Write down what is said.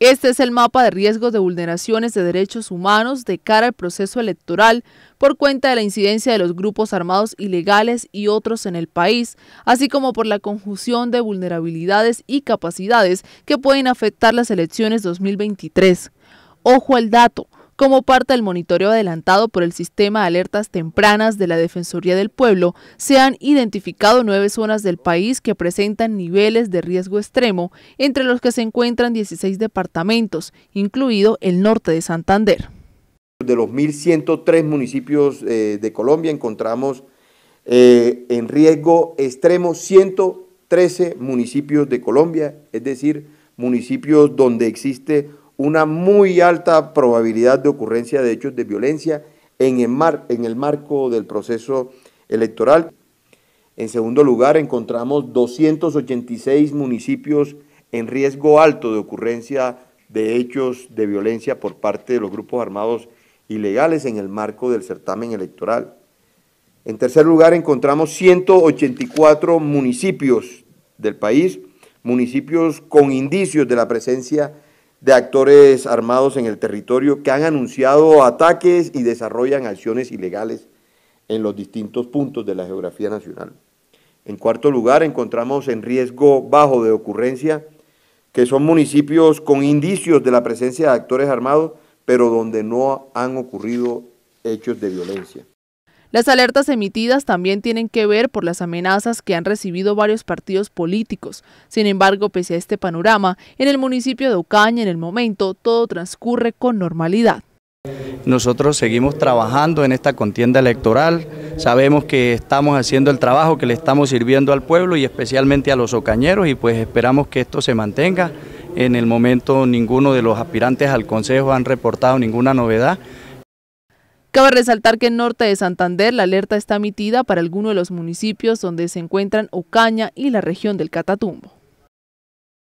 Este es el mapa de riesgos de vulneraciones de derechos humanos de cara al proceso electoral por cuenta de la incidencia de los grupos armados ilegales y otros en el país, así como por la conjunción de vulnerabilidades y capacidades que pueden afectar las elecciones 2023. Ojo al dato, como parte del monitoreo adelantado por el sistema de alertas tempranas de la Defensoría del Pueblo, se han identificado nueve zonas del país que presentan niveles de riesgo extremo, entre los que se encuentran 16 departamentos, incluido el norte de Santander. De los 1.103 municipios eh, de Colombia encontramos eh, en riesgo extremo 113 municipios de Colombia, es decir, municipios donde existe una muy alta probabilidad de ocurrencia de hechos de violencia en el, en el marco del proceso electoral. En segundo lugar, encontramos 286 municipios en riesgo alto de ocurrencia de hechos de violencia por parte de los grupos armados ilegales en el marco del certamen electoral. En tercer lugar, encontramos 184 municipios del país, municipios con indicios de la presencia de actores armados en el territorio que han anunciado ataques y desarrollan acciones ilegales en los distintos puntos de la geografía nacional. En cuarto lugar, encontramos en riesgo bajo de ocurrencia, que son municipios con indicios de la presencia de actores armados, pero donde no han ocurrido hechos de violencia. Las alertas emitidas también tienen que ver por las amenazas que han recibido varios partidos políticos. Sin embargo, pese a este panorama, en el municipio de Ocaña en el momento todo transcurre con normalidad. Nosotros seguimos trabajando en esta contienda electoral, sabemos que estamos haciendo el trabajo, que le estamos sirviendo al pueblo y especialmente a los ocañeros y pues esperamos que esto se mantenga. En el momento ninguno de los aspirantes al consejo han reportado ninguna novedad, Cabe resaltar que en norte de Santander la alerta está emitida para algunos de los municipios donde se encuentran Ocaña y la región del Catatumbo.